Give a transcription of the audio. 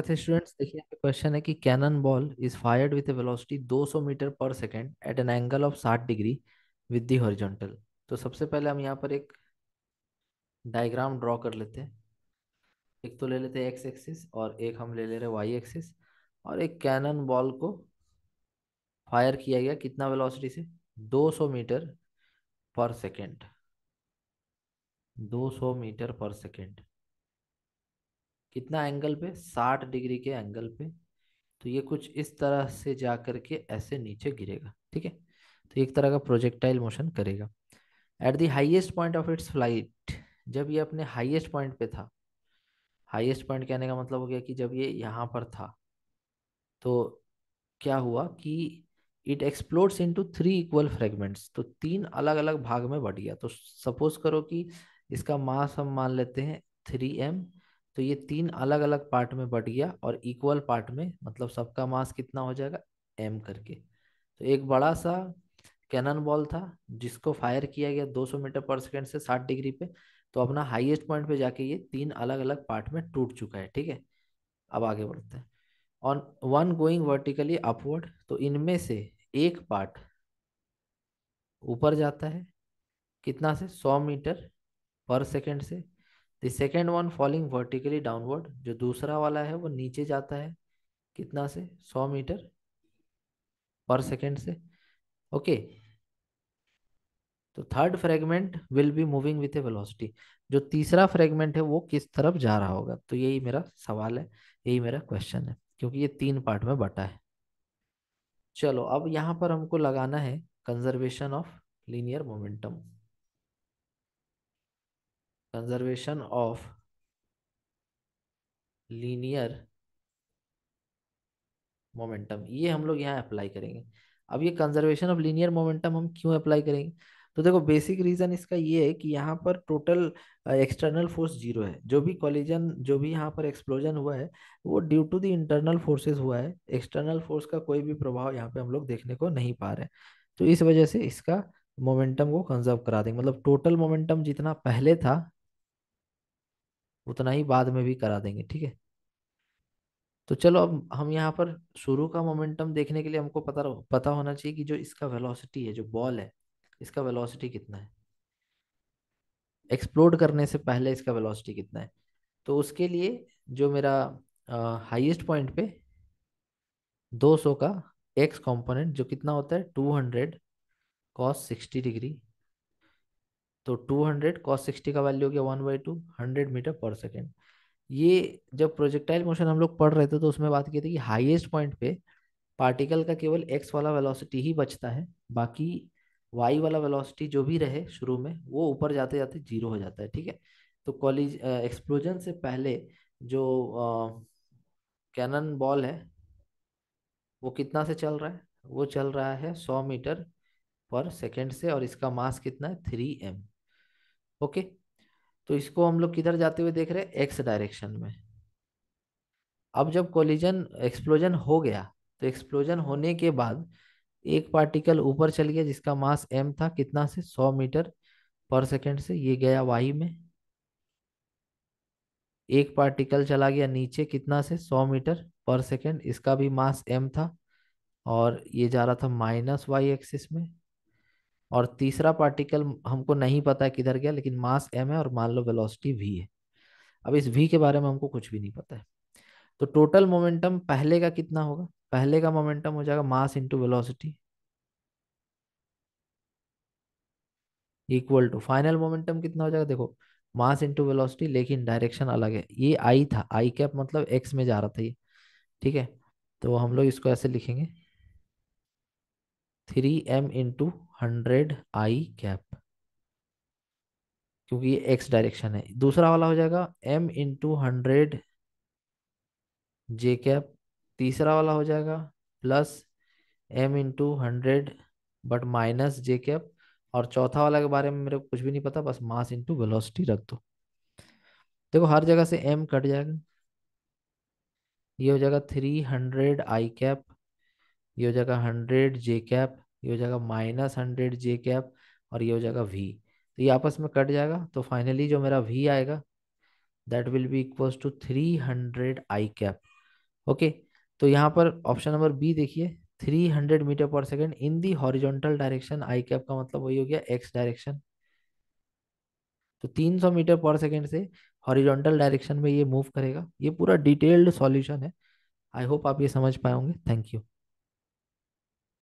स्वागत स्टूडेंट्स देखिए यहाँ पे क्वेश्चन है कि cannon ball is fired with velocity 200 meter per second at an angle of 60 degree with the horizontal तो सबसे पहले हम यहाँ पर एक डायग्राम ड्रॉ कर लेते हैं एक तो ले लेते हैं एक्स एक्सिस और एक हम ले ले रहे वाई एक्सिस और एक कैनन बॉल को फायर किया गया कितना वेलोसिटी से दो मीटर पर सेकेंड दो मीटर पर सेकेंड कितना एंगल पे साठ डिग्री के एंगल पे तो ये कुछ इस तरह से जा करके ऐसे नीचे गिरेगा ठीक है तो एक तरह का प्रोजेक्टाइल मोशन करेगा at the highest point of its flight जब ये अपने हाईएस्ट पॉइंट पे था हाईएस्ट पॉइंट कहने का मतलब हो गया कि जब ये यहाँ पर था तो क्या हुआ कि it in into three equal fragments तो तीन अलग अलग भाग में बढ़ गया तो सपोज करो कि इसका मास हम मान लेते हैं थ्री एम तो ये तीन अलग अलग पार्ट में बट गया और इक्वल पार्ट में मतलब सबका मास कितना हो जाएगा एम करके तो एक बड़ा सा कैनन बॉल था जिसको फायर किया गया 200 मीटर पर सेकेंड से 60 डिग्री पे तो अपना हाईएस्ट पॉइंट पे जाके ये तीन अलग अलग पार्ट में टूट चुका है ठीक है अब आगे बढ़ते हैं on one going vertically upward तो इनमें से एक पार्ट ऊपर जाता है कितना से 100 मीटर पर सेकेंड से second one falling vertically downward जो दूसरा वाला है वो नीचे जाता है कितना से सौ मीटर पर सेकेंड से ओके तो third fragment will be moving with a velocity जो तीसरा फ्रेगमेंट है वो किस तरफ जा रहा होगा तो यही मेरा सवाल है यही मेरा क्वेश्चन है क्योंकि ये तीन पार्ट में बटा है चलो अब यहाँ पर हमको लगाना है conservation of linear momentum conservation of linear momentum ये हम लोग यहाँ अप्लाई करेंगे अब ये कंजर्वेशन ऑफ लीनियर मोमेंटम हम क्यों अप्लाई करेंगे तो देखो बेसिक रीजन इसका ये है कि यहाँ पर टोटल एक्सटर्नल फोर्स जीरो है जो भी कॉलिजन जो भी यहाँ पर एक्सप्लोजन हुआ है वो due to the internal forces हुआ है एक्सटर्नल फोर्स का कोई भी प्रभाव यहाँ पे हम लोग देखने को नहीं पा रहे तो इस वजह से इसका मोमेंटम को कंजर्व करा देंगे मतलब टोटल मोमेंटम जितना पहले था उतना ही बाद में भी करा देंगे ठीक है तो चलो अब हम यहाँ पर शुरू का मोमेंटम देखने के लिए हमको पता पता होना चाहिए कि जो इसका वेलोसिटी है जो बॉल है इसका वेलोसिटी कितना है एक्सप्लोड करने से पहले इसका वेलोसिटी कितना है तो उसके लिए जो मेरा हाईएस्ट पॉइंट पे 200 का एक्स कंपोनेंट जो कितना होता है 200 कॉस सिक्सटी डिग्री तो 200 कॉस सिक्सटी का वैल्यू हो गया one by two hundred meter per second ये जब प्रोजेक्टाइल मोशन हम लोग पढ़ रहे थे तो उसमें बात की थी कि हाईएस्ट पॉइंट पे पार्टिकल का केवल एक्स वाला वेलोसिटी ही बचता है बाकी वाई वाला वेलोसिटी जो भी रहे शुरू में वो ऊपर जाते जाते जीरो हो जाता है ठीक है तो कॉलेज एक्सप्लोजन से पहले जो कैनन बॉल है वो कितना से चल रहा है वो चल रहा है सौ मीटर पर सेकेंड से और इसका मास कितना है थ्री एम ओके तो इसको हम लोग किधर जाते हुए देख रहे हैं एक्स डायरेक्शन में अब जब कोलिजन एक्सप्लोजन हो गया तो एक्सप्लोजन होने के बाद एक पार्टिकल ऊपर चल गया जिसका मास एम था कितना से सौ मीटर पर सेकेंड से ये गया वाई में एक पार्टिकल चला गया नीचे कितना से सौ मीटर पर सेकेंड इसका भी मास एम था और ये जा रहा था माइनस वाई एक्सिस में और तीसरा पार्टिकल हमको नहीं पता किधर गया लेकिन मास एम है और मान लो वेलोसिटी वी है अब इस वी के बारे में हमको कुछ भी नहीं पता है तो टोटल मोमेंटम पहले का कितना होगा पहले का मोमेंटम हो जाएगा mass into velocity equal to final momentum कितना हो जाएगा देखो मास इंटू वेलोसिटी लेकिन डायरेक्शन अलग है ये आई था आई कैप मतलब एक्स में जा रहा था ये ठीक है तो हम लोग इसको ऐसे लिखेंगे three M into hundred I cap क्योंकि ये एक्स डायरेक्शन है दूसरा वाला हो जाएगा M into hundred J cap तीसरा वाला हो जाएगा plus M into hundred but minus J cap और चौथा वाला के बारे में मेरे को कुछ भी नहीं पता बस मास इंटू वेलोसिटी रख दो देखो हर जगह से एम कट जाएगा ये हो जाएगा थ्री हंड्रेड आई कैप ये हो जाएगा हंड्रेड जे कैप ये हो जाएगा माइनस हंड्रेड जे कैप और ये हो जाएगा वी तो ये आपस में कट जाएगा तो फाइनली जो मेरा वी आएगा that will be equals to three hundred I cap okay तो यहाँ पर ऑप्शन नंबर बी देखिए three hundred meter per second in the horizontal direction I cap का मतलब वही हो गया एक्स डायरेक्शन तो तीन सौ मीटर पर सेकेंड से हॉरिजॉन्टल डायरेक्शन में ये मूव करेगा ये पूरा डिटेल्ड सॉल्यूशन है आई होप आप ये समझ पाए होंगे थैंक यू